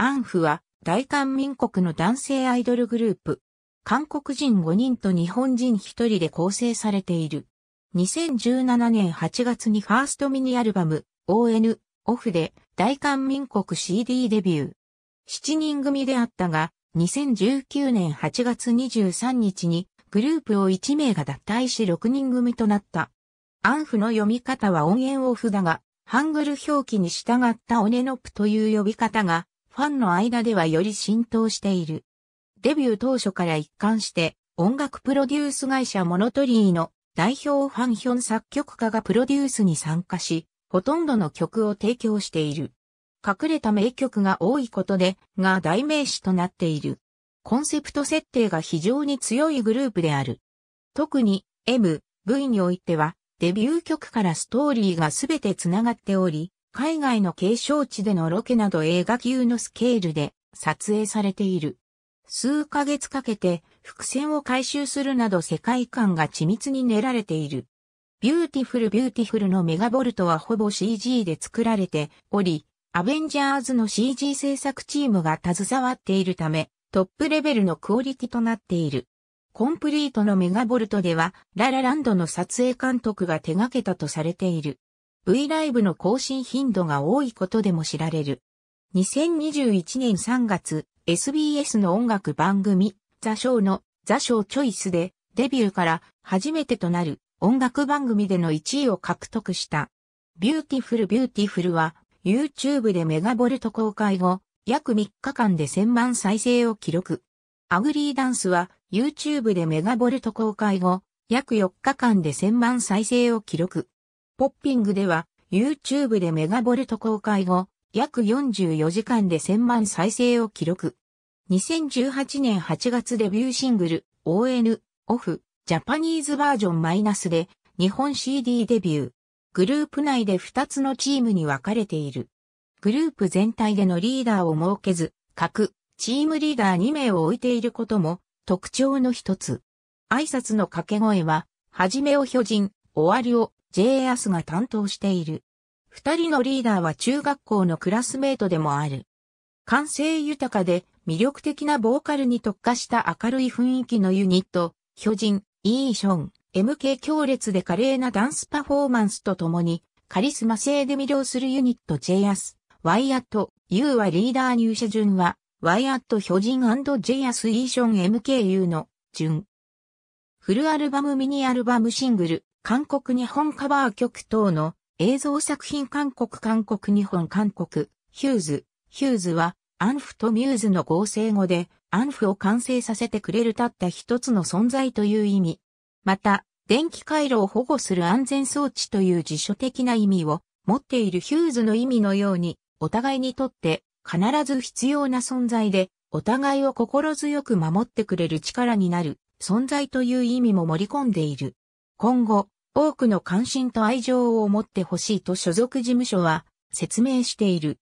アンフは大韓民国の男性アイドルグループ。韓国人5人と日本人1人で構成されている。2017年8月にファーストミニアルバム ON オフで大韓民国 CD デビュー。7人組であったが、2019年8月23日にグループを1名が脱退し6人組となった。アンフの読み方は音源オフだが、ハングル表記に従ったオネノプという呼び方がファンの間ではより浸透している。デビュー当初から一貫して、音楽プロデュース会社モノトリーの代表ファンヒョン作曲家がプロデュースに参加し、ほとんどの曲を提供している。隠れた名曲が多いことで、が代名詞となっている。コンセプト設定が非常に強いグループである。特に M、V においては、デビュー曲からストーリーがすべて繋がっており、海外の景勝地でのロケなど映画級のスケールで撮影されている。数ヶ月かけて伏線を回収するなど世界観が緻密に練られている。ビューティフルビューティフルのメガボルトはほぼ CG で作られており、アベンジャーズの CG 制作チームが携わっているため、トップレベルのクオリティとなっている。コンプリートのメガボルトでは、ララランドの撮影監督が手掛けたとされている。V ライブの更新頻度が多いことでも知られる。2021年3月、SBS の音楽番組、ザ・ショーのザ・ショー・チョイスで、デビューから初めてとなる音楽番組での1位を獲得した。ビューティフル・ビューティフルは、YouTube でメガボルト公開後、約3日間で1000万再生を記録。アグリーダンスは、YouTube でメガボルト公開後、約4日間で1000万再生を記録。ポッピングでは YouTube でメガボルト公開後、約44時間で1000万再生を記録。2018年8月デビューシングル ON OFF、ジャパニーズバージョンマイナスで日本 CD デビュー。グループ内で2つのチームに分かれている。グループ全体でのリーダーを設けず、各チームリーダー2名を置いていることも特徴の一つ。挨拶の掛け声は、始めを巨人、終わりを J a s が担当している。二人のリーダーは中学校のクラスメートでもある。感性豊かで魅力的なボーカルに特化した明るい雰囲気のユニット、巨人、イーション、MK 強烈で華麗なダンスパフォーマンスとともに、カリスマ性で魅了するユニット J a s ワイアット、U はリーダー入社順は、ワイアット巨人 &J a s イーション MKU の順。フルアルバムミニアルバムシングル、韓国日本カバー曲等の映像作品韓国韓国日本韓国、ヒューズ、ヒューズは、アンフとミューズの合成語で、アンフを完成させてくれるたった一つの存在という意味。また、電気回路を保護する安全装置という辞書的な意味を持っているヒューズの意味のように、お互いにとって必ず必要な存在で、お互いを心強く守ってくれる力になる存在という意味も盛り込んでいる。今後、多くの関心と愛情を持ってほしいと所属事務所は説明している。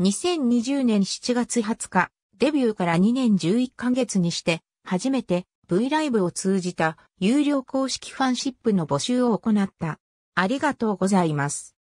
2020年7月20日、デビューから2年11ヶ月にして、初めて V ライブを通じた有料公式ファンシップの募集を行った。ありがとうございます。